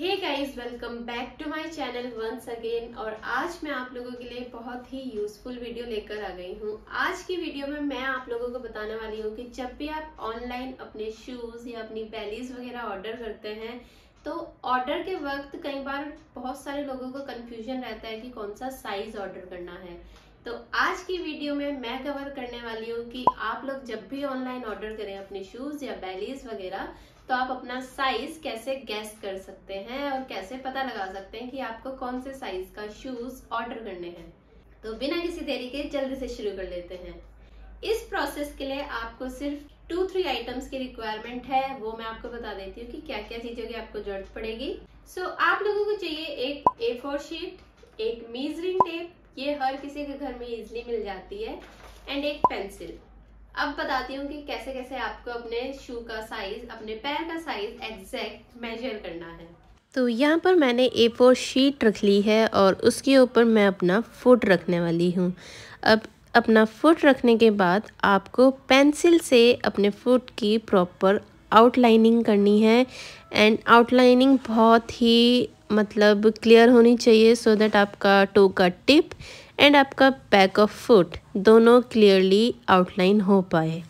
hey guys welcome back to my channel once again और आज मैं आप लोगों के लिए बहुत ही यूजफुल वीडियो लेकर आ गई हूँ आज की वीडियो में मैं आप लोगों को बताने वाली हूँ कि जब भी आप ऑनलाइन अपने शूज़ या अपनी बैलीज वगैरह ऑर्डर करते हैं तो ऑर्डर के वक्त कई बार बहुत सारे लोगों को कन्फ्यूजन रहता है कि कौन सा साइज ऑर्डर करना है तो आज की वीडियो में मैं कवर करने वाली हूँ कि आप लोग जब भी ऑनलाइन ऑर्डर करें अपने शूज़ या बैलीज वगैरह तो आप अपना साइज कैसे गेस्ट कर सकते हैं और कैसे पता लगा सकते हैं कि आपको कौन से साइज का शूज ऑर्डर करने हैं तो बिना किसी देरी के जल्दी से शुरू कर लेते हैं इस प्रोसेस के लिए आपको सिर्फ टू थ्री आइटम्स की रिक्वायरमेंट है वो मैं आपको बता देती हूँ कि क्या क्या चीजों की आपको जरूरत पड़ेगी सो so, आप लोगों को चाहिए एक ए फोर शीट एक मीजरिंग टेप ये हर किसी के घर में इजिली मिल जाती है एंड एक पेंसिल अब बताती हूँ कि कैसे कैसे आपको अपने शू का साइज अपने पैर का साइज एग्जैक्ट मेजर करना है तो यहाँ पर मैंने ए फोर शीट रख ली है और उसके ऊपर मैं अपना फुट रखने वाली हूँ अब अपना फुट रखने के बाद आपको पेंसिल से अपने फुट की प्रॉपर आउटलाइनिंग करनी है एंड आउटलाइनिंग बहुत ही मतलब क्लियर होनी चाहिए सो so दैट आपका टो का टिप एंड आपका बैक ऑफ फुट दोनों क्लियरली आउटलाइन हो पाए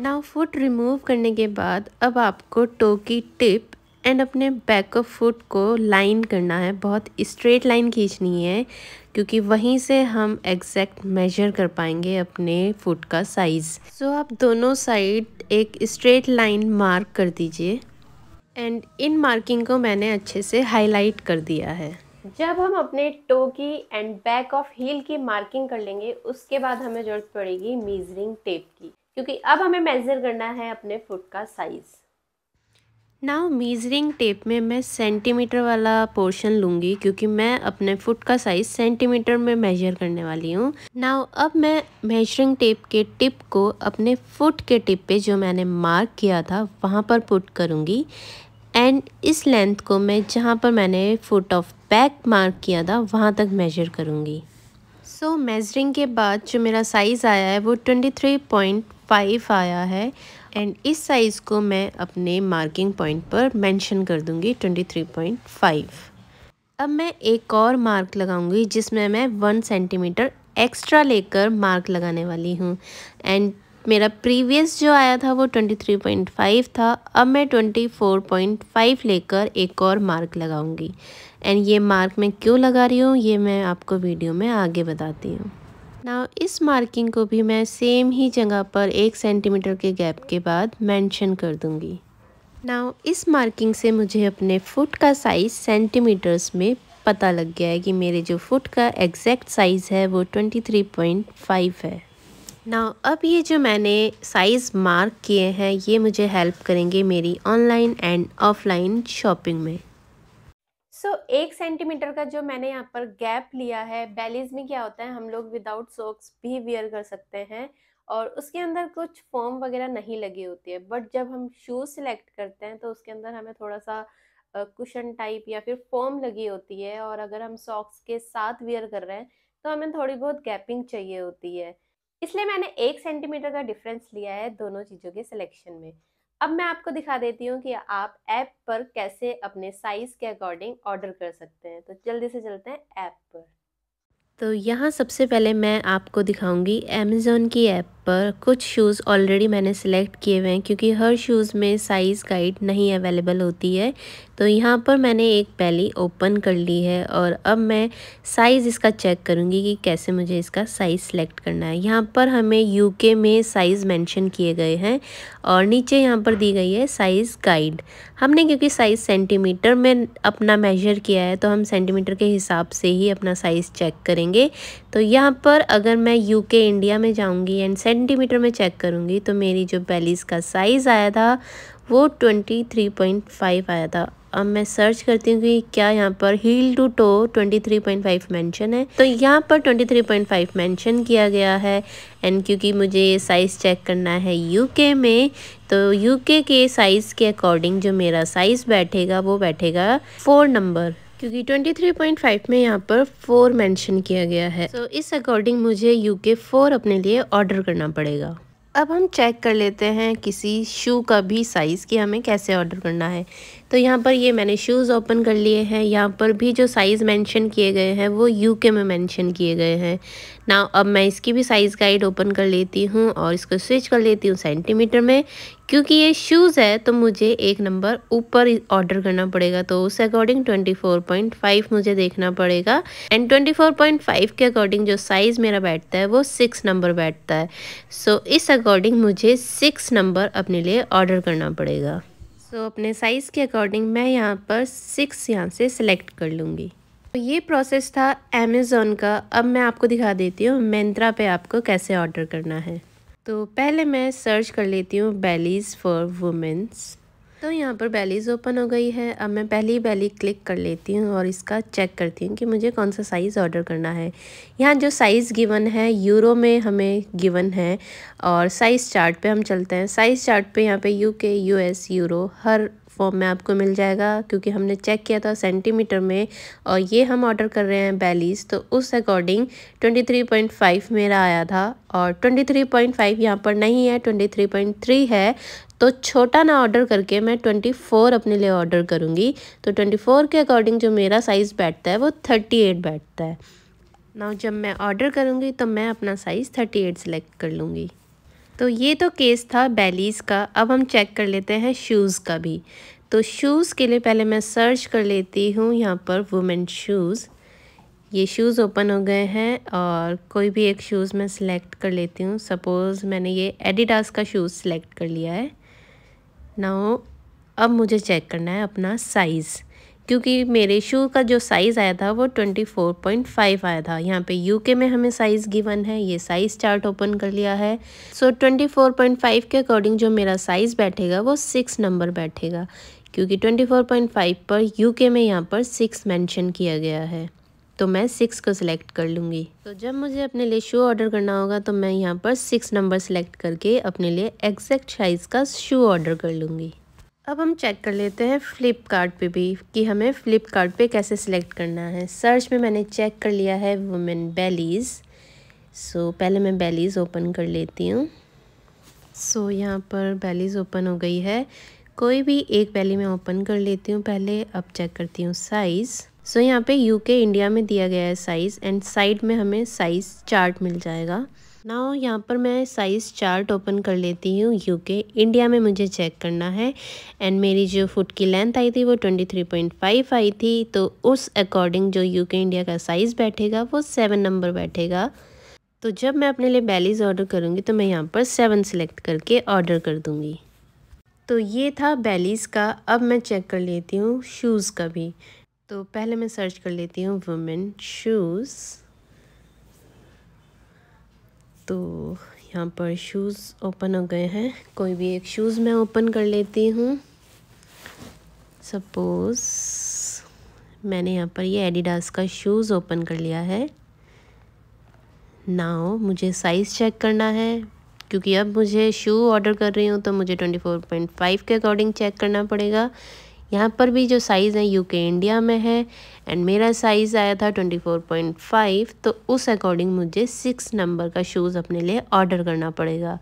नाउ फुट रिमूव करने के बाद अब आपको टो की टिप एंड अपने बैक ऑफ फुट को लाइन करना है बहुत स्ट्रेट लाइन खींचनी है क्योंकि वहीं से हम एग्जैक्ट मेजर कर पाएंगे अपने फुट का साइज़ सो so, आप दोनों साइड एक स्ट्रेट लाइन मार्क कर दीजिए एंड इन मार्किंग को मैंने अच्छे से हाईलाइट कर दिया है जब हम अपने टो की एंड बैक ऑफ हील की मार्किंग कर लेंगे उसके बाद हमें ज़रूरत पड़ेगी मेजरिंग टेप की क्योंकि अब हमें मेज़र करना है अपने फुट का साइज़ नाउ मेजरिंग टेप में मैं सेंटीमीटर वाला पोर्शन लूंगी क्योंकि मैं अपने फुट का साइज़ सेंटीमीटर में मेजर करने वाली हूँ नाउ अब मैं मेजरिंग टेप के टिप को अपने फुट के टिप पे जो मैंने मार्क किया था वहाँ पर पुट करूँगी एंड इस लेंथ को मैं जहाँ पर मैंने फुट ऑफ बैक मार्क किया था वहाँ तक मेजर करूँगी सो so, मेजरिंग के बाद जो मेरा साइज़ आया है वो ट्वेंटी थ्री पॉइंट फाइव आया है एंड इस साइज़ को मैं अपने मार्किंग पॉइंट पर मेंशन कर दूँगी ट्वेंटी थ्री पॉइंट फाइव अब मैं एक और मार्क लगाऊंगी जिसमें मैं वन सेंटीमीटर एक्स्ट्रा लेकर मार्क लगाने वाली हूँ एंड मेरा प्रीवियस जो आया था वो ट्वेंटी थ्री पॉइंट फाइव था अब मैं ट्वेंटी फोर पॉइंट फाइव लेकर एक और मार्क लगाऊंगी एंड ये मार्क मैं क्यों लगा रही हूँ ये मैं आपको वीडियो में आगे बताती हूँ ना इस मार्किंग को भी मैं सेम ही जगह पर एक सेंटीमीटर के गैप के बाद मेंशन कर दूँगी ना इस मार्किंग से मुझे अपने फुट का साइज़ सेंटीमीटर्स में पता लग गया है कि मेरे जो फुट का एग्जैक्ट साइज़ है वो 23.5 है ना अब ये जो मैंने साइज़ मार्क किए हैं ये मुझे हेल्प करेंगे मेरी ऑनलाइन एंड ऑफलाइन शॉपिंग में सो एक सेंटीमीटर का जो मैंने यहाँ पर गैप लिया है बैलीज में क्या होता है हम लोग विदाउट सॉक्स भी वियर कर सकते हैं और उसके अंदर कुछ फॉर्म वगैरह नहीं लगी होती है बट जब हम शूज़ सिलेक्ट करते हैं तो उसके अंदर हमें थोड़ा सा कुशन टाइप या फिर फॉर्म लगी होती है और अगर हम सॉक्स के साथ वियर कर रहे हैं तो हमें थोड़ी बहुत गैपिंग चाहिए होती है इसलिए मैंने एक सेंटीमीटर का डिफरेंस लिया है दोनों चीज़ों के सिलेक्शन में अब मैं आपको दिखा देती हूँ कि आप ऐप पर कैसे अपने साइज़ के अकॉर्डिंग ऑर्डर कर सकते हैं तो जल्दी से चलते हैं ऐप पर तो यहाँ सबसे पहले मैं आपको दिखाऊंगी अमेज़ोन की ऐप पर कुछ शूज़ ऑलरेडी मैंने सेलेक्ट किए हुए हैं क्योंकि हर शूज़ में साइज़ गाइड नहीं अवेलेबल होती है तो यहाँ पर मैंने एक पहली ओपन कर ली है और अब मैं साइज़ इसका चेक करूँगी कि कैसे मुझे इसका साइज़ सेलेक्ट करना है यहाँ पर हमें यूके में साइज़ मैंशन किए गए हैं और नीचे यहाँ पर दी गई है साइज़ गाइड हमने क्योंकि साइज़ सेंटीमीटर में अपना मेजर किया है तो हम सेंटीमीटर के हिसाब से ही अपना साइज़ चेक करेंगे करेंगे तो यहाँ पर अगर मैं यूके इंडिया में जाऊँगी एंड सेंटीमीटर में चेक करूँगी तो मेरी जो बैलीस का साइज़ आया था वो ट्वेंटी थ्री पॉइंट फाइव आया था अब मैं सर्च करती हूँ कि क्या यहाँ पर heel to toe twenty three five mention है तो यहाँ पर twenty three point five mention किया गया है एंड क्योंकि मुझे साइज़ चेक करना है यूके में तो यूके के साइज़ के अकॉर्डिंग जो मेरा साइज़ बैठेगा वो बैठेगा फोर नंबर क्योंकि 23.5 में यहाँ पर फोर मेंशन किया गया है तो so, इस अकॉर्डिंग मुझे यू के फोर अपने लिए ऑर्डर करना पड़ेगा अब हम चेक कर लेते हैं किसी शू का भी साइज़ कि हमें कैसे ऑर्डर करना है तो यहाँ पर ये मैंने शूज़ ओपन कर लिए हैं यहाँ पर भी जो साइज़ मेंशन किए गए हैं वो यूके में मेंशन किए गए हैं ना अब मैं इसकी भी साइज़ गाइड ओपन कर लेती हूँ और इसको स्विच कर लेती हूँ सेंटीमीटर में क्योंकि ये शूज़ है तो मुझे एक नंबर ऊपर ऑर्डर करना पड़ेगा तो उस अकॉर्डिंग ट्वेंटी मुझे देखना पड़ेगा एंड ट्वेंटी के अकॉर्डिंग जो साइज़ मेरा बैठता है वो सिक्स नंबर बैठता है सो so, इस अकॉर्डिंग मुझे सिक्स नंबर अपने लिए ऑर्डर करना पड़ेगा सो so, अपने साइज़ के अकॉर्डिंग मैं यहाँ पर सिक्स यहाँ से सिलेक्ट कर लूँगी तो ये प्रोसेस था अमेज़ोन का अब मैं आपको दिखा देती हूँ मिंत्रा पे आपको कैसे ऑर्डर करना है तो पहले मैं सर्च कर लेती हूँ बैलीज़ फॉर वुमेंस तो यहाँ पर बैलीज ओपन हो गई है अब मैं पहली बैली क्लिक कर लेती हूँ और इसका चेक करती हूँ कि मुझे कौन सा साइज़ ऑर्डर करना है यहाँ जो साइज़ गिवन है यूरो में हमें गिवन है और साइज़ चार्ट पे हम चलते हैं साइज़ चार्ट पे यहाँ पे U K U S euro हर फॉर्म में आपको मिल जाएगा क्योंकि हमने चेक किया था सेंटीमीटर में और ये हम ऑर्डर कर रहे हैं बैलीस तो उस अकॉर्डिंग फाइव मेरा आया था और 23.5 थ्री पॉइंट यहाँ पर नहीं है 23.3 है तो छोटा ना ऑर्डर करके मैं ट्वेंटी फ़ोर अपने लिए ऑर्डर करूँगी तो ट्वेंटी फ़ोर के अकॉर्डिंग जो मेरा साइज़ बैठता है वो थर्टी एट बैठता है ना जब मैं ऑर्डर करूँगी तो मैं अपना साइज़ थर्टी एट सेलेक्ट कर लूँगी तो ये तो केस था बैलीज़ का अब हम चेक कर लेते हैं शूज़ का भी तो शूज़ के लिए पहले मैं सर्च कर लेती हूँ यहाँ पर वुमेन शूज़ ये शूज़ ओपन हो गए हैं और कोई भी एक शूज़ मैं सिलेक्ट कर लेती हूँ सपोज़ मैंने ये एडिडास का शूज़ सिलेक्ट कर लिया है नाउ अब मुझे चेक करना है अपना साइज़ क्योंकि मेरे शू का जो साइज़ आया था वो ट्वेंटी फोर पॉइंट फाइव आया था यहाँ पे यूके में हमें साइज़ गिवन है ये साइज़ चार्ट ओपन कर लिया है so twenty four point five के अकॉर्डिंग जो मेरा साइज़ बैठेगा वो सिक्स नंबर बैठेगा क्योंकि ट्वेंटी फोर पॉइंट फाइव पर यूके में यहाँ पर सिक्स मेंशन किया गया है तो मैं सिक्स को सिलेक्ट कर लूँगी तो जब मुझे अपने लिए शू ऑर्डर करना होगा तो मैं यहाँ पर सिक्स नंबर सेलेक्ट करके अपने लिए एग्जैक्ट साइज़ का शू ऑर्डर कर लूँगी अब हम चेक कर लेते हैं फ़्लिपकार्ट पे भी कि हमें फ़्लिपकार्ट पे कैसे सिलेक्ट करना है सर्च में मैंने चेक कर लिया है वुमेन बेलीज़ सो पहले मैं बेलीज़ ओपन कर लेती हूँ सो so, यहाँ पर बेलीज़ ओपन हो गई है कोई भी एक बेली मैं ओपन कर लेती हूँ पहले अब चेक करती हूँ साइज़ सो यहाँ पे यूके इंडिया में दिया गया है साइज़ एंड साइड में हमें साइज़ चार्ट मिल जाएगा नाउ यहाँ पर मैं साइज़ चार्ट ओपन कर लेती हूँ यूके इंडिया में मुझे चेक करना है एंड मेरी जो फुट की लेंथ आई थी वो ट्वेंटी थ्री पॉइंट फाइव आई थी तो उस अकॉर्डिंग जो यूके इंडिया का साइज़ बैठेगा वो सेवन नंबर बैठेगा तो जब मैं अपने लिए बैलीज ऑर्डर करूँगी तो मैं यहाँ पर सेवन सेलेक्ट करके ऑर्डर कर दूँगी तो ये था बैलीज़ का अब मैं चेक कर लेती हूँ शूज़ का भी तो पहले मैं सर्च कर लेती हूँ वुमेन शूज़ तो यहाँ पर शूज़ ओपन हो गए हैं कोई भी एक शूज़ मैं ओपन कर लेती हूँ सपोज़ मैंने यहाँ पर ये एडिडास का शूज़ ओपन कर लिया है नाउ मुझे साइज़ चेक करना है क्योंकि अब मुझे शू ऑर्डर कर रही हूँ तो मुझे ट्वेंटी फोर पॉइंट फाइव के अकॉर्डिंग चेक करना पड़ेगा यहाँ पर भी जो साइज़ है यूके इंडिया में है एंड मेरा साइज़ आया था 24.5 तो उस अकॉर्डिंग मुझे सिक्स नंबर का शूज़ अपने लिए ऑर्डर करना पड़ेगा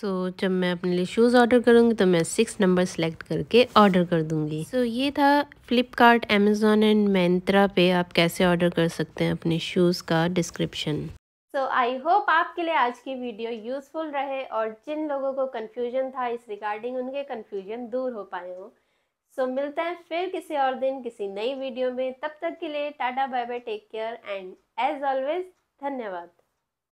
सो so, जब मैं अपने लिए शूज़ ऑर्डर करूँगी तो मैं सिक्स नंबर सेलेक्ट करके ऑर्डर कर दूँगी सो so, ये था फ़्लिपकार्ट अमेज़ोन एंड मैंत्रा पे आप कैसे ऑर्डर कर सकते हैं अपने शूज़ का डिस्क्रिप्शन सो आई होप आपके लिए आज की वीडियो यूज़फुल रहे और जिन लोगों को कन्फ्यूजन था इस रिगार्डिंग उनके कन्फ्यूजन दूर हो पाए हों सो so, मिलते हैं फिर किसी और दिन किसी नई वीडियो में तब तक के लिए tata bye bye take care and as always धन्यवाद